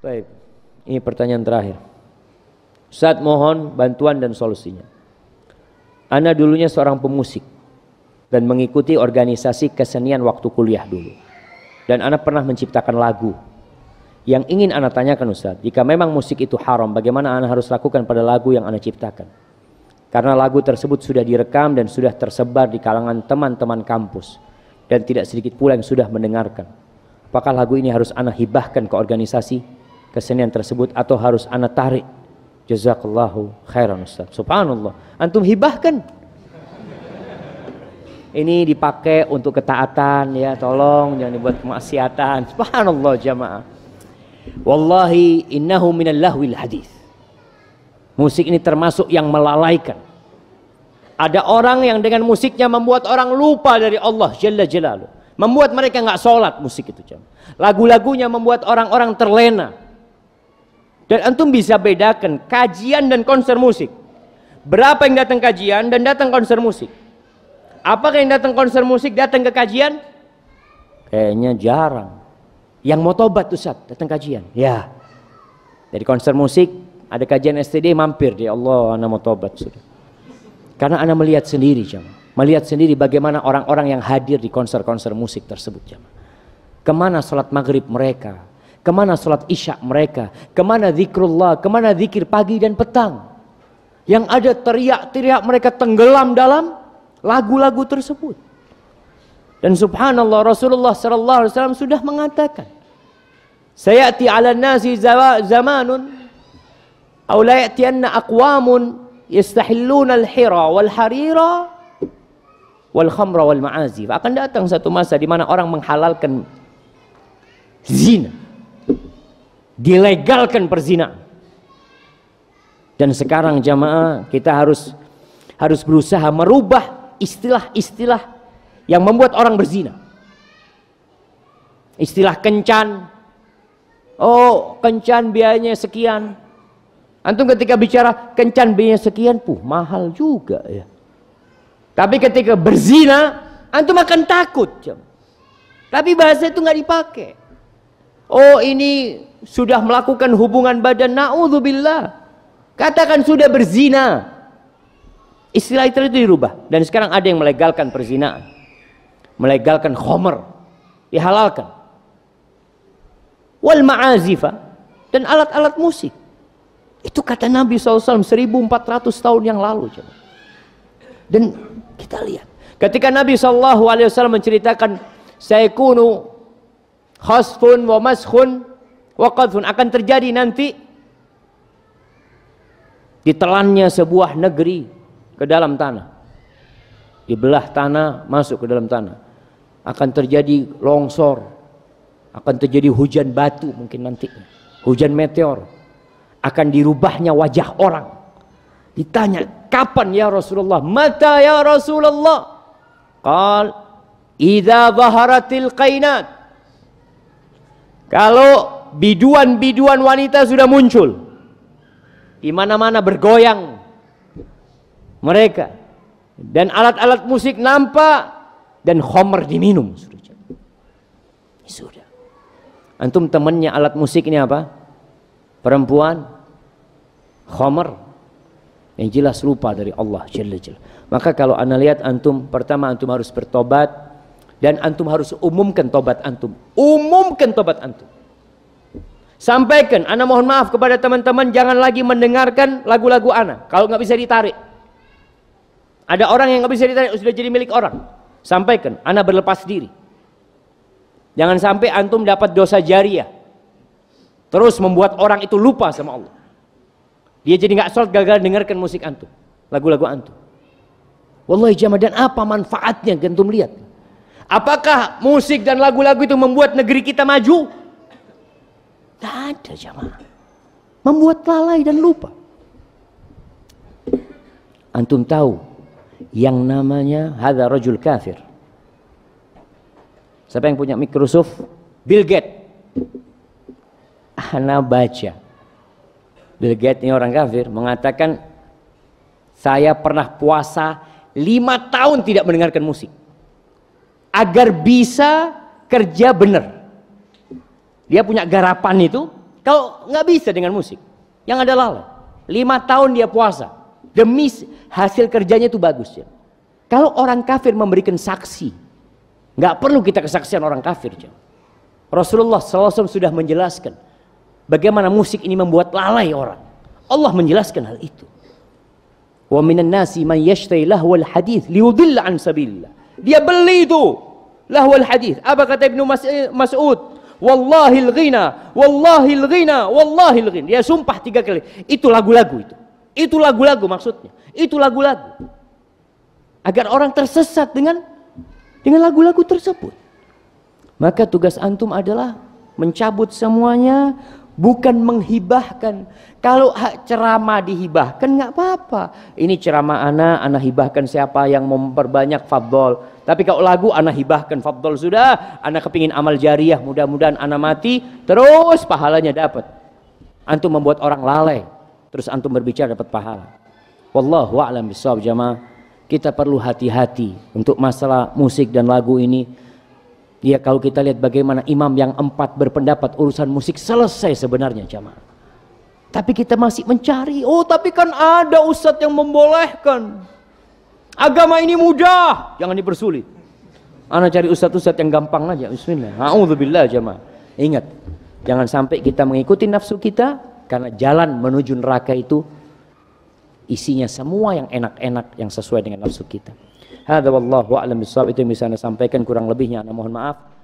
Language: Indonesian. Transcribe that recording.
Baik, ini pertanyaan terakhir. Saat mohon bantuan dan solusinya. Ana dulunya seorang pemusik dan mengikuti organisasi kesenian waktu kuliah dulu. Dan Ana pernah menciptakan lagu. Yang ingin Ana tanyakan Ustaz, jika memang musik itu haram, bagaimana Ana harus lakukan pada lagu yang Ana ciptakan? Karena lagu tersebut sudah direkam dan sudah tersebar di kalangan teman-teman kampus. Dan tidak sedikit pula yang sudah mendengarkan. Apakah lagu ini harus Ana hibahkan ke organisasi kesenian tersebut atau harus anda tarik jazakallahu khairan Ustaz subhanallah antum hibahkan ini dipakai untuk ketaatan ya tolong jangan dibuat kemaksiatan subhanallah jamaah wallahi innahu minal lahwil hadis musik ini termasuk yang melalaikan ada orang yang dengan musiknya membuat orang lupa dari Allah Jalla Jalaluh membuat mereka nggak sholat musik itu jam lagu-lagunya membuat orang-orang terlena dan antum bisa bedakan kajian dan konser musik. Berapa yang datang kajian dan datang konser musik? Apakah yang datang konser musik datang ke kajian? Kayaknya jarang. Yang mau tobat Ustaz, datang kajian. Ya. Dari konser musik ada kajian STD mampir dia ya Allah anak mau tobat sudah. Karena anak melihat sendiri jam melihat sendiri bagaimana orang-orang yang hadir di konser-konser musik tersebut jam Kemana sholat maghrib mereka, Kemana sholat isya mereka? Kemana zikrullah? Kemana zikir pagi dan petang? Yang ada teriak-teriak mereka tenggelam dalam lagu-lagu tersebut. Dan subhanallah Rasulullah sallallahu alaihi wasallam sudah mengatakan Sayati 'ala nasi zamanun aw la ya'tiyanna aqwamun yastahilluna al-hira wal harira wal khamra wal ma'azif. Akan datang satu masa di mana orang menghalalkan zina dilegalkan perzinaan. Dan sekarang jamaah kita harus harus berusaha merubah istilah-istilah yang membuat orang berzina. Istilah kencan. Oh, kencan biayanya sekian. Antum ketika bicara kencan biayanya sekian, puh, mahal juga ya. Tapi ketika berzina, antum akan takut. jam. Tapi bahasa itu nggak dipakai. Oh ini sudah melakukan hubungan badan naudzubillah. Katakan sudah berzina. Istilah itu dirubah dan sekarang ada yang melegalkan perzinaan. Melegalkan khomer. Dihalalkan. Wal ma'azifa dan alat-alat musik. Itu kata Nabi SAW 1400 tahun yang lalu. Coba. Dan kita lihat. Ketika Nabi SAW menceritakan saya kunu khasfun wa maskhun wa qadhun akan terjadi nanti ditelannya sebuah negeri ke dalam tanah dibelah tanah masuk ke dalam tanah akan terjadi longsor akan terjadi hujan batu mungkin nanti hujan meteor akan dirubahnya wajah orang ditanya kapan ya Rasulullah mata ya Rasulullah qal idza zaharatil qainat kalau biduan-biduan wanita sudah muncul, di mana-mana bergoyang mereka dan alat-alat musik nampak dan homer diminum sudah. Sudah. Antum temannya alat musik ini apa? Perempuan homer yang jelas lupa dari Allah Jelas-jelas. Maka kalau anda lihat antum pertama antum harus bertobat dan antum harus umumkan tobat antum. Umumkan tobat antum. Sampaikan, Ana mohon maaf kepada teman-teman jangan lagi mendengarkan lagu-lagu Ana. Kalau nggak bisa ditarik. Ada orang yang nggak bisa ditarik, sudah jadi milik orang. Sampaikan, Ana berlepas diri. Jangan sampai antum dapat dosa jariah. Terus membuat orang itu lupa sama Allah. Dia jadi nggak sholat gagal dengarkan musik antum, lagu-lagu antum. Wallahi jamaah dan apa manfaatnya gentum lihat? Apakah musik dan lagu-lagu itu membuat negeri kita maju? Tidak ada jamaah. Membuat lalai dan lupa. Antum tahu yang namanya hadha rajul kafir. Siapa yang punya Microsoft? Bill Gates. Ana baca. Bill Gates ini orang kafir mengatakan saya pernah puasa lima tahun tidak mendengarkan musik agar bisa kerja benar. Dia punya garapan itu, kalau nggak bisa dengan musik. Yang ada lalai. Lima tahun dia puasa. Demi hasil kerjanya itu bagus. Ya. Kalau orang kafir memberikan saksi, nggak perlu kita kesaksian orang kafir. Ya. Rasulullah SAW sudah menjelaskan bagaimana musik ini membuat lalai orang. Allah menjelaskan hal itu. Wa minan nasi man yashtai lahwal hadith liyudilla an dia beli itu. Lahwal hadis. Apa kata Ibnu eh, Mas'ud? al ghina, al ghina, al ghina. Dia sumpah tiga kali. Itu lagu-lagu itu. Itu lagu-lagu maksudnya. Itu lagu-lagu. Agar orang tersesat dengan dengan lagu-lagu tersebut. Maka tugas antum adalah mencabut semuanya, bukan menghibahkan. Kalau hak ceramah dihibahkan nggak apa-apa. Ini ceramah anak, anak hibahkan siapa yang memperbanyak fadol. Tapi kalau lagu anak hibahkan fadol sudah, anak kepingin amal jariah, mudah-mudahan anak mati, terus pahalanya dapat. Antum membuat orang lalai, terus antum berbicara dapat pahala. Wallahu a'lam bishawab jamaah. Kita perlu hati-hati untuk masalah musik dan lagu ini dia ya, kalau kita lihat bagaimana imam yang empat berpendapat urusan musik selesai sebenarnya jamaah. Tapi kita masih mencari, oh tapi kan ada ustadz yang membolehkan. Agama ini mudah, jangan dipersulit. Anda cari ustadz-ustadz yang gampang aja, bismillah. A'udzubillah jamaah. Ingat, jangan sampai kita mengikuti nafsu kita, karena jalan menuju neraka itu isinya semua yang enak-enak yang sesuai dengan nafsu kita. Hadza wallahu a'lam bissawab itu yang bisa saya sampaikan kurang lebihnya. Ana mohon maaf.